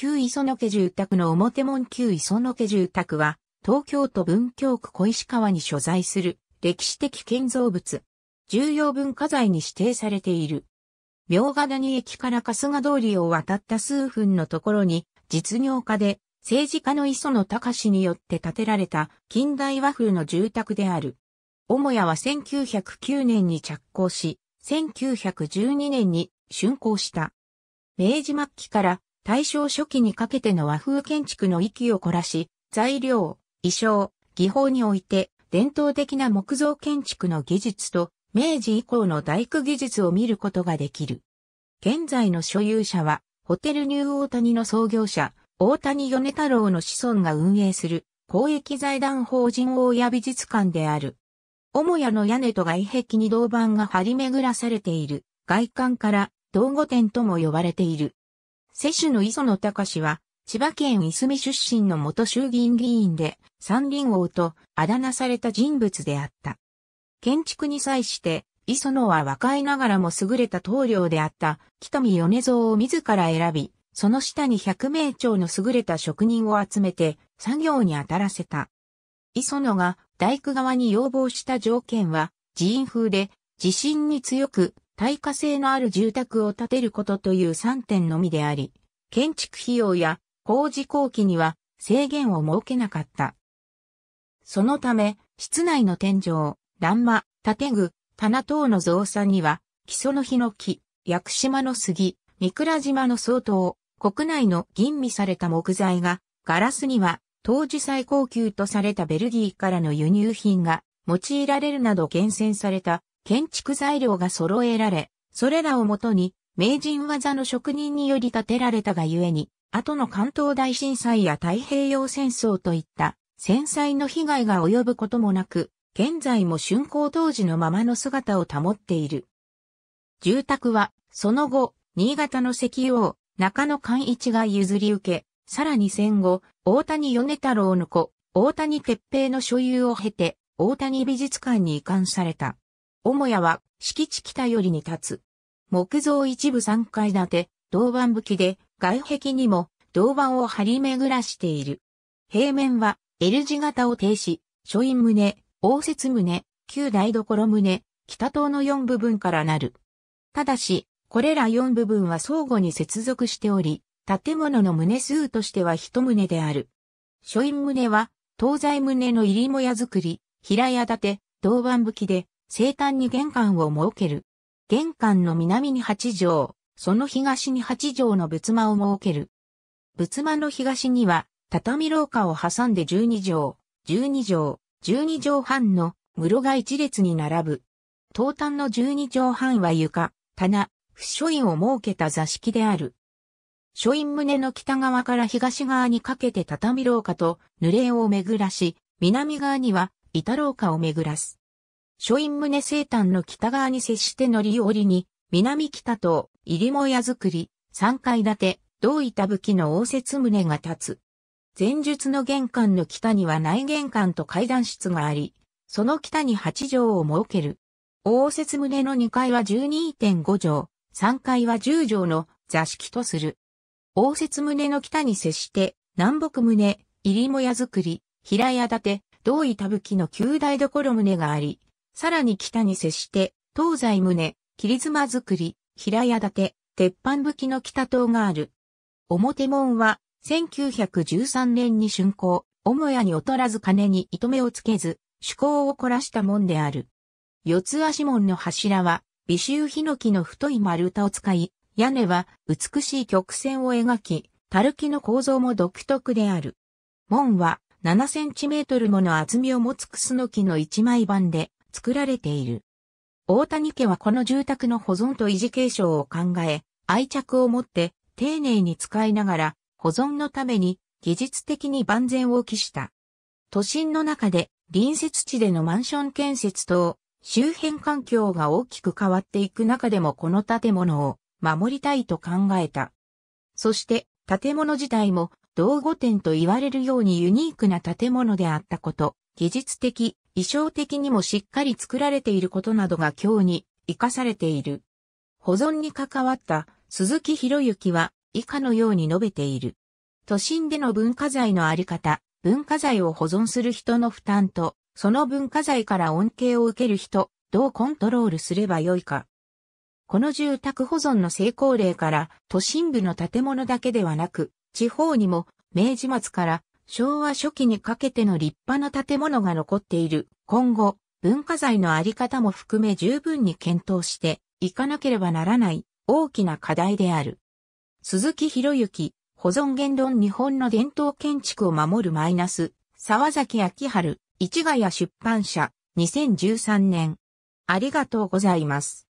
旧磯野家住宅の表門旧磯野家住宅は、東京都文京区小石川に所在する歴史的建造物。重要文化財に指定されている。明ヶ谷駅から春日通りを渡った数分のところに、実業家で政治家の磯野隆によって建てられた近代和風の住宅である。母屋は1909年に着工し、1912年に竣工した。明治末期から大正初期にかけての和風建築の域を凝らし、材料、衣装、技法において、伝統的な木造建築の技術と、明治以降の大工技術を見ることができる。現在の所有者は、ホテルニューオータニの創業者、大谷米太郎の子孫が運営する公益財団法人大屋美術館である。母屋の屋根と外壁に銅板が張り巡らされている外観から道後店とも呼ばれている。世主の磯野隆は、千葉県いすみ出身の元衆議院議員で、三輪王とあだ名された人物であった。建築に際して、磯野は若いながらも優れた棟梁であった、北見米蔵を自ら選び、その下に百名町の優れた職人を集めて、作業に当たらせた。磯野が大工側に要望した条件は、寺院風で、地震に強く、耐火性のある住宅を建てることという3点のみであり、建築費用や工事工期には制限を設けなかった。そのため、室内の天井、欄間、建具、棚等の増産には、木曽の日の木、薬島の杉、三倉島の相当、国内の吟味された木材が、ガラスには、当時最高級とされたベルギーからの輸入品が用いられるなど厳選された建築材料が揃えられ、それらをもとに、名人技の職人により建てられたがゆえに、後の関東大震災や太平洋戦争といった戦災の被害が及ぶこともなく、現在も竣工当時のままの姿を保っている。住宅は、その後、新潟の石油王、中野寛一が譲り受け、さらに戦後、大谷米太郎の子、大谷鉄平の所有を経て、大谷美術館に移管された。母屋は敷地北寄りに立つ。木造一部三階建て、銅板武きで、外壁にも銅板を張り巡らしている。平面は L 字型を停止、書院棟、応接棟、旧台所棟、北棟の4部分からなる。ただし、これら4部分は相互に接続しており、建物の棟数としては一棟である。書院棟は、東西棟の入りもや作り、平屋建て、銅板武きで、西端に玄関を設ける。玄関の南に八畳、その東に八畳の仏間を設ける。仏間の東には、畳廊下を挟んで十二畳、十二畳、十二畳半の室が一列に並ぶ。東端の十二畳半は床、棚、不書院を設けた座敷である。書院棟の北側から東側にかけて畳廊下と濡れを巡らし、南側には板廊下を巡らす。書院棟生誕の北側に接して乗り降りに、南北と入母屋造り、三階建て、同板武器の応接棟が立つ。前述の玄関の北には内玄関と階段室があり、その北に八畳を設ける。応接棟の二階は12.5畳、三階は10畳の座敷とする。応接棟の北に接して、南北棟、入母屋造り、平屋建て、同板武器の旧台所棟があり、さらに北に接して、東西棟、切妻造り、平屋建て、鉄板武器の北塔がある。表門は、1913年に竣工、母屋に劣らず金に糸目をつけず、趣向を凝らした門である。四つ足門の柱は、微臭ヒノキの太い丸太を使い、屋根は美しい曲線を描き、垂木の構造も独特である。門は7センチメートルもの厚みを持つクスノキの一枚板で、作られている。大谷家はこの住宅の保存と維持継承を考え、愛着を持って丁寧に使いながら保存のために技術的に万全を期した。都心の中で隣接地でのマンション建設等、周辺環境が大きく変わっていく中でもこの建物を守りたいと考えた。そして建物自体も道後店と言われるようにユニークな建物であったこと、技術的、衣装的にもしっかり作られていることなどが今日に活かされている。保存に関わった鈴木博之は以下のように述べている。都心での文化財のあり方、文化財を保存する人の負担と、その文化財から恩恵を受ける人、どうコントロールすればよいか。この住宅保存の成功例から、都心部の建物だけではなく、地方にも明治末から昭和初期にかけての立派な建物が残っている。今後、文化財のあり方も含め十分に検討していかなければならない大きな課題である。鈴木博之、保存言論日本の伝統建築を守るマイナス、沢崎明春、市ヶ谷出版社、2013年。ありがとうございます。